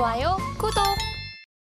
좋아요, 구독!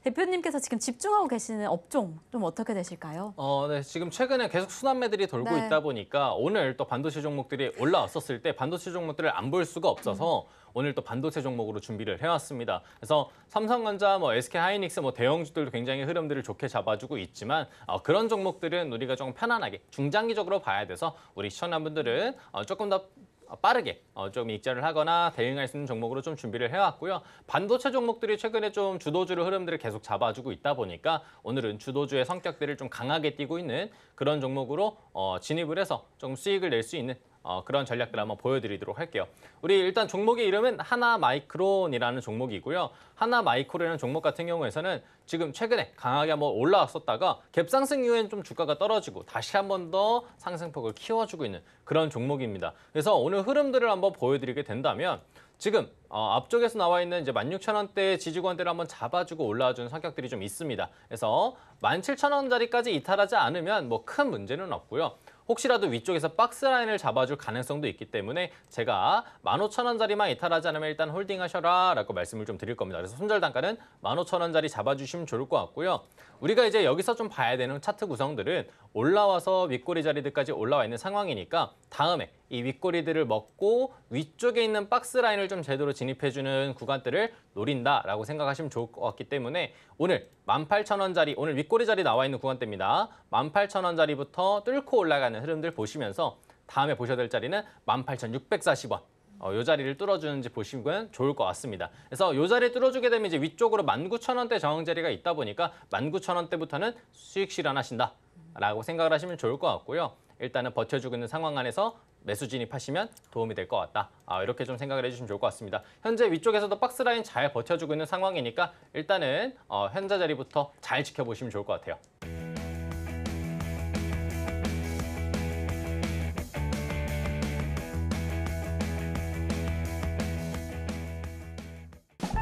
대표님께서 지금 집중하고 계시는 업종 좀 어떻게 되실까요? 어, 네. 지금 최근에 계속 순환매들이 돌고 네. 있다 보니까 오늘 또 반도체 종목들이 올라왔었을 때 반도체 종목들을 안 볼 수가 없어서 음. 오늘 또 반도체 종목으로 준비를 해왔습니다. 그래서 삼성전자, 뭐 SK 하이닉스, 뭐 대형주들도 굉장히 흐름들을 좋게 잡아주고 있지만 어, 그런 종목들은 우리가 조 편안하게 중장기적으로 봐야 돼서 우리 시청자분들은 어, 조금 더 어, 빠르게 어, 좀 익절을 하거나 대응할 수 있는 종목으로 좀 준비를 해왔고요. 반도체 종목들이 최근에 좀 주도주를 흐름들을 계속 잡아주고 있다 보니까 오늘은 주도주의 성격들을 좀 강하게 띄고 있는 그런 종목으로 어, 진입을 해서 좀 수익을 낼 수 있는 어, 그런 전략들 을 한번 보여드리도록 할게요. 우리 일단 종목의 이름은 하나 마이크론이라는 종목이고요. 하나 마이크론이라는 종목 같은 경우에서는 지금 최근에 강하게 한번 올라왔었다가 갭상승 이후엔 좀 주가가 떨어지고 다시 한번 더 상승폭을 키워주고 있는 그런 종목입니다. 그래서 오늘 흐름들을 한번 보여드리게 된다면 지금 어, 앞쪽에서 나와 있는 이제 16,000원대의 지지권대를 한번 잡아주고 올라와주는 성격들이 좀 있습니다. 그래서 17,000원짜리까지 이탈하지 않으면 뭐 큰 문제는 없고요. 혹시라도 위쪽에서 박스 라인을 잡아줄 가능성도 있기 때문에 제가 15,000원짜리만 이탈하지 않으면 일단 홀딩하셔라 라고 말씀을 좀 드릴 겁니다. 그래서 손절 단가는 15,000원짜리 잡아주시면 좋을 것 같고요. 우리가 이제 여기서 좀 봐야 되는 차트 구성들은 올라와서 윗꼬리 자리들까지 올라와 있는 상황이니까 다음에 이 윗꼬리들을 먹고 위쪽에 있는 박스 라인을 좀 제대로 진입해주는 구간들을 노린다라고 생각하시면 좋을 것 같기 때문에 오늘 18,000원짜리, 오늘 윗꼬리 자리 나와 있는 구간대입니다. 18,000원짜리부터 뚫고 올라가는 흐름들 보시면서 다음에 보셔야 될 자리는 18,640원. 어, 요 자리를 뚫어주는지 보시면 좋을 것 같습니다. 그래서 요 자리 뚫어주게 되면 이제 위쪽으로 19,000원대 저항 자리가 있다 보니까 19,000원대부터는 수익 실현하신다라고 생각을 하시면 좋을 것 같고요. 일단은 버텨주고 있는 상황 안에서 매수 진입하시면 도움이 될 것 같다. 아, 이렇게 좀 생각을 해주시면 좋을 것 같습니다. 현재 위쪽에서도 박스라인 잘 버텨주고 있는 상황이니까 일단은 어, 현자 자리부터 잘 지켜보시면 좋을 것 같아요.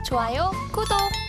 좋아요, 구독!